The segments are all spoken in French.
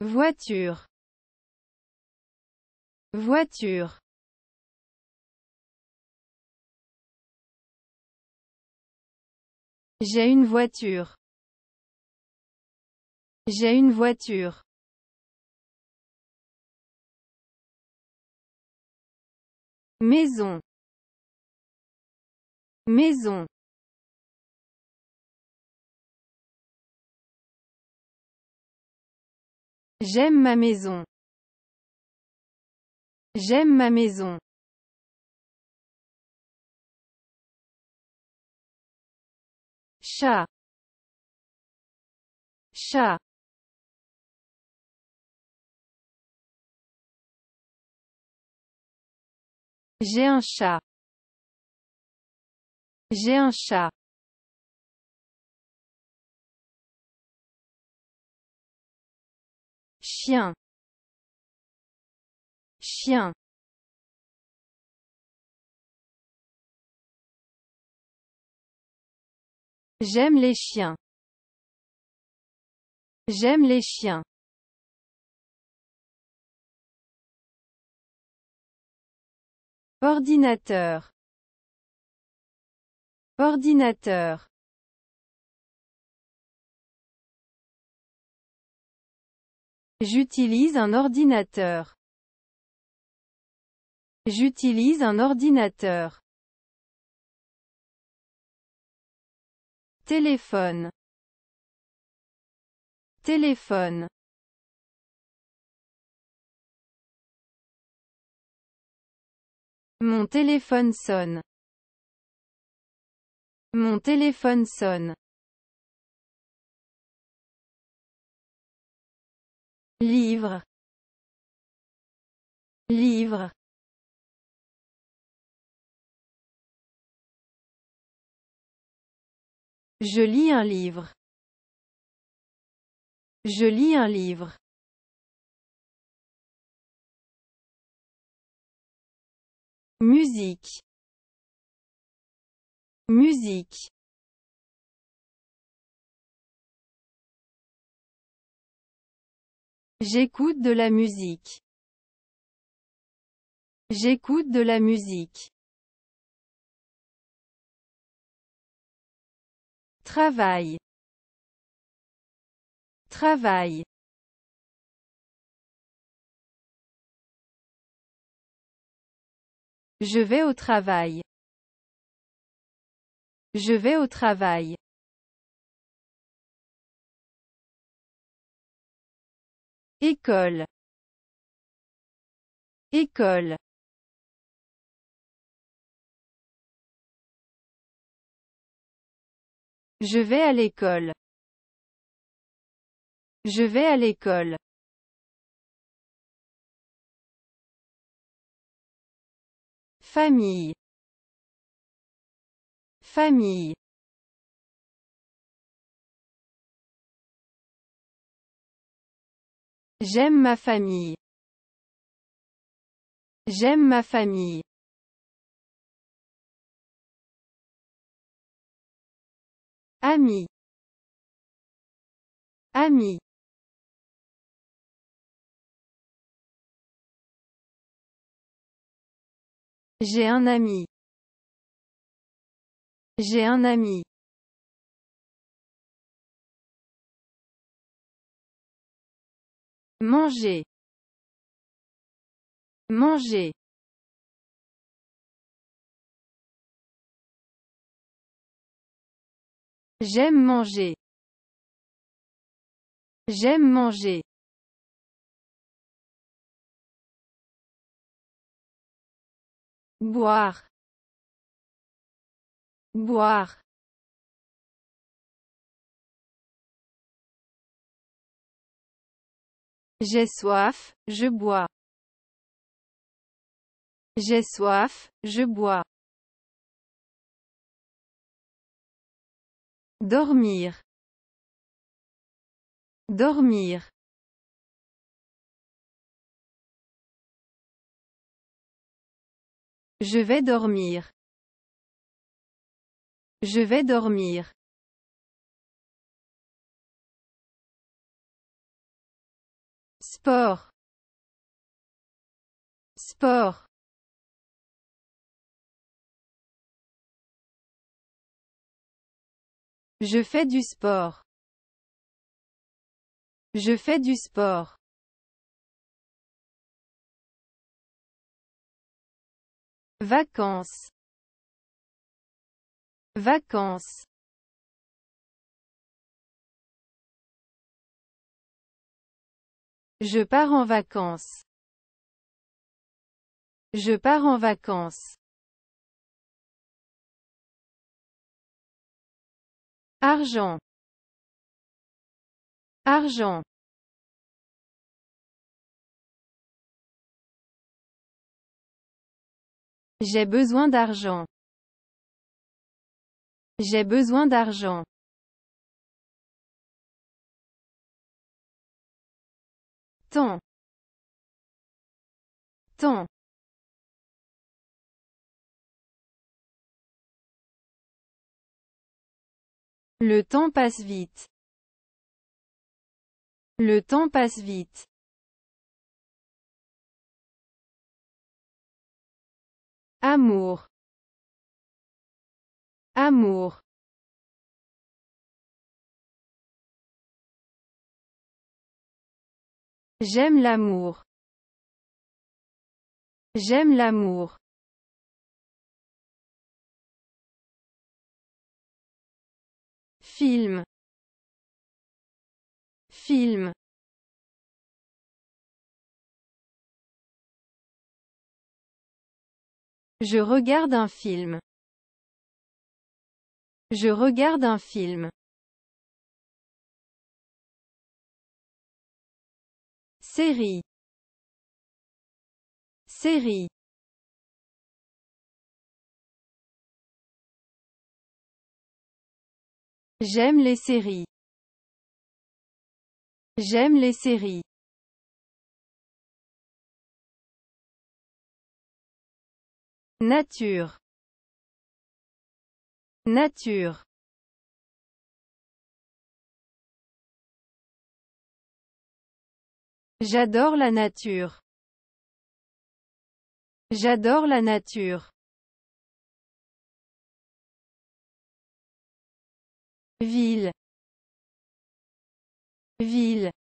voiture voiture J'ai une voiture. J'ai une voiture. Maison. Maison. J'aime ma maison. J'aime ma maison. Chat. Chat. J'ai un chat. J'ai un chat. chien chien J'aime les chiens. J'aime les chiens. Ordinateur. Ordinateur. J'utilise un ordinateur. J'utilise un ordinateur. Téléphone. Téléphone. Mon téléphone sonne. Mon téléphone sonne. livre livre Je lis un livre. Je lis un livre. Musique. Musique. J'écoute de la musique. J'écoute de la musique. Travail. Travail. Je vais au travail. Je vais au travail. École. École. Je vais à l'école. Je vais à l'école. Famille. Famille. J'aime ma famille. J'aime ma famille. Ami. Ami. J'ai un ami. J'ai un ami. Manger. Manger. J'aime manger. J'aime manger. Boire. Boire. J'ai soif, je bois. J'ai soif, je bois. Dormir. Dormir. Je vais dormir. Je vais dormir. Sport. Sport. Je fais du sport. Je fais du sport. Vacances. Vacances. Je pars en vacances. Je pars en vacances. Argent. Argent. J'ai besoin d'argent. J'ai besoin d'argent. temps temps Le temps passe vite. Le temps passe vite. Amour. Amour. J'aime l'amour. J'aime l'amour. Film. Film. Je regarde un film. Je regarde un film. série série J'aime les séries. J'aime les séries. Nature. Nature. J'adore la nature. J'adore la nature. Ville. Ville.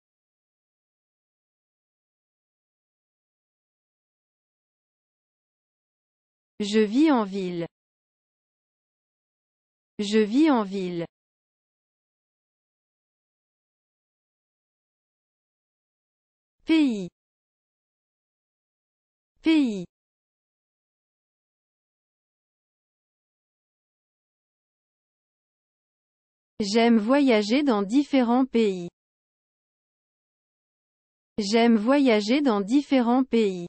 Je vis en ville. Je vis en ville. pays pays J'aime voyager dans différents pays. J'aime voyager dans différents pays.